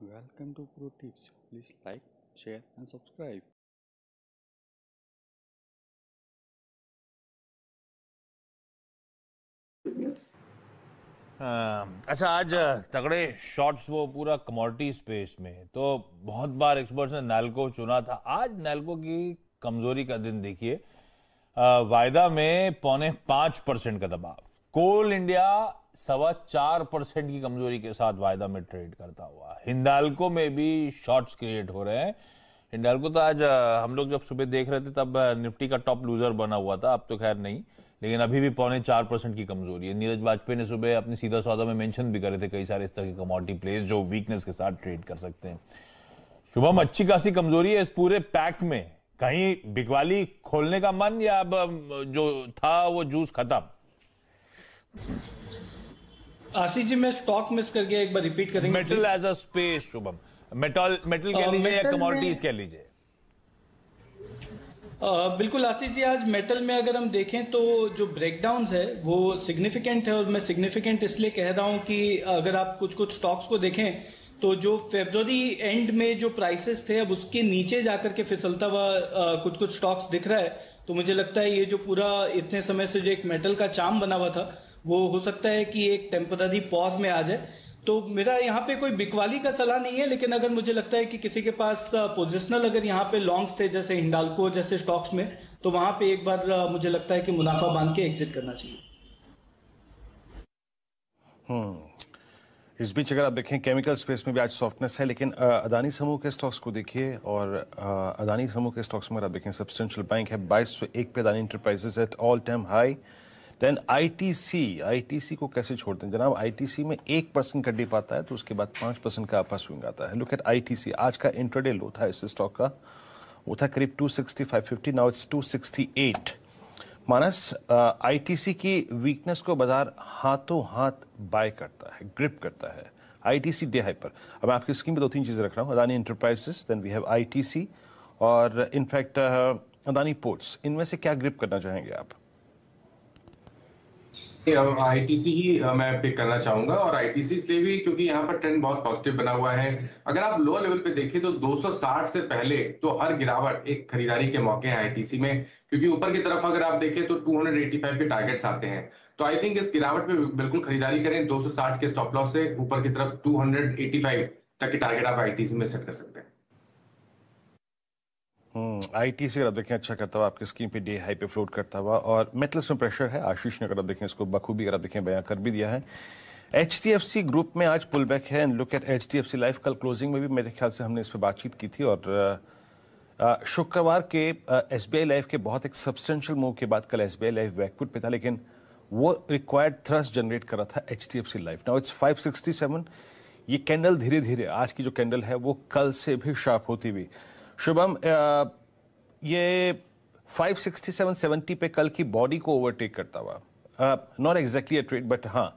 Welcome to Pro Tips. Please like, share and subscribe. आ, हाँ, अच्छा आज तगड़े शॉट्स वो पूरा कमोडिटी स्पेस में तो बहुत बार एक्सपर्ट्स ने नैलको चुना था आज नैलको की कमजोरी का दिन देखिए वायदा में पौने पांच परसेंट का दबाव कोल इंडिया सवा चार परसेंट की कमजोरी के साथ वायदा में ट्रेड करता हुआ हिंदालको में भी शॉर्ट्स क्रिएट हो रहे हैं हिंडालको तो आज हम लोग जब सुबह देख रहे थे तब निफ्टी का टॉप लूजर बना हुआ था अब तो खैर नहीं लेकिन अभी भी पौने चार परसेंट की कमजोरी है नीरज वाजपेयी ने सुबह अपने सीधा सौदा में मेंशन भी करे थे कई सारे इस तरह के कमोडिटी प्लेस जो वीकनेस के साथ ट्रेड कर सकते हैं शुभम अच्छी खासी कमजोरी है इस पूरे पैक में कहीं बिकवाली खोलने का मन या अब जो था वो जूस खत्म आशीष जी मैं स्टॉक मिस करके एक बार रिपीट करेंगे metal as a space Shubham metal uh, metal कह लीजिए या कमोडिटीज कह लीजिए बिल्कुल आशीष जी आज मेटल में अगर हम देखें तो जो ब्रेकडाउन है वो सिग्निफिकेंट है और मैं सिग्निफिकेंट इसलिए कह रहा हूँ कि अगर आप कुछ कुछ स्टॉक्स को देखें तो जो फेबररी एंड में जो प्राइसेस थे अब उसके नीचे जाकर के फिसलता हुआ uh, कुछ कुछ स्टॉक्स दिख रहा है तो मुझे लगता है ये जो पूरा इतने समय से जो एक मेटल का चाम बना हुआ था वो हो सकता है कि एक टेम्पररी पॉज में आ जाए तो मेरा यहाँ पे कोई बिकवाली का सलाह नहीं है लेकिन अगर मुझे लगता है कि किसी के पास पोजिशनल अगर यहाँ पे लॉन्ग्स थे जैसे हिंडालको जैसे स्टॉक्स में तो वहां पे एक बार मुझे लगता है कि मुनाफा बांध के एग्जिट करना चाहिए हम्म इस बीच अगर आप देखें केमिकल स्पेस में भी आज सॉफ्टनेस है लेकिन अदानी समूह के स्टॉक्स को देखिए और अदानी समूह के स्टॉक्स में अगर आप देखें सब्सटेंशियल बैंक है बाईस सौ एक पे Adani enterprises at all time high then ITC ITC को कैसे छोड़ते हैं जनाब आईटीसी में एक परसेंट का डिप आता है तो उसके बाद पांच परसेंट का आपस स्विंग आता है लुक एट आईटीसी आज का इंटरडे लो था इस स्टॉक का वो था करीब 265.50 नाउ इट्स 268 मानस आईटीसी की वीकनेस को बाजार हाथों हाथ बाय करता है ग्रिप करता है आईटीसी डे हाई पर अब आपकी स्क्रीन पे दो तीन चीज़ें रख रहा हूँ Adani enterprises then we have ITC और इनफैक्ट अदानी पोर्ट्स इनमें से क्या ग्रिप करना चाहेंगे आप आईटीसी ही मैं पिक करना चाहूंगा और आईटीसी इसलिए भी क्योंकि यहाँ पर ट्रेंड बहुत पॉजिटिव बना हुआ है अगर आप लोअर लेवल पे देखें तो 260 से पहले तो हर गिरावट एक खरीदारी के मौके हैं आईटीसी में क्योंकि ऊपर की तरफ अगर आप देखें तो 285 के टारगेट्स आते हैं तो आई थिंक इस गिरावट में बिल्कुल खरीदारी करें दो के स्टॉप लॉस से ऊपर की तरफ टू तक के टारगेट आप आई में सेट कर सकते हैं आईटीसी हम्म, अगर आप देखें अच्छा करता हुआ आपकी स्क्रीन पे डे हाई पे फ्लोट करता हुआ और मेटल्स में प्रेशर है आशीष ने अगर आप देखें इसको बखूबी अगर आप देखें बयां कर भी दिया है एच एफ सी ग्रुप में आज पुल बैक है and look at H life कल क्लोजिंग में भी मेरे ख्याल से हमने इस पर बातचीत की थी और शुक्रवार के एस बी आई लाइफ के बहुत एक सब्सटेंशियल मूव के बाद कल S B I life back foot पे था लेकिन वो रिक्वायर्ड थ्रस्ट जनरेट कर रहा था H F C life now it's seven ये कैंडल धीरे धीरे आज की जो कैंडल है वो कल से भी शार्प होती हुई शुभम ये 567 70 पे कल की बॉडी को ओवरटेक करता हुआ not exactly a trade but हाँ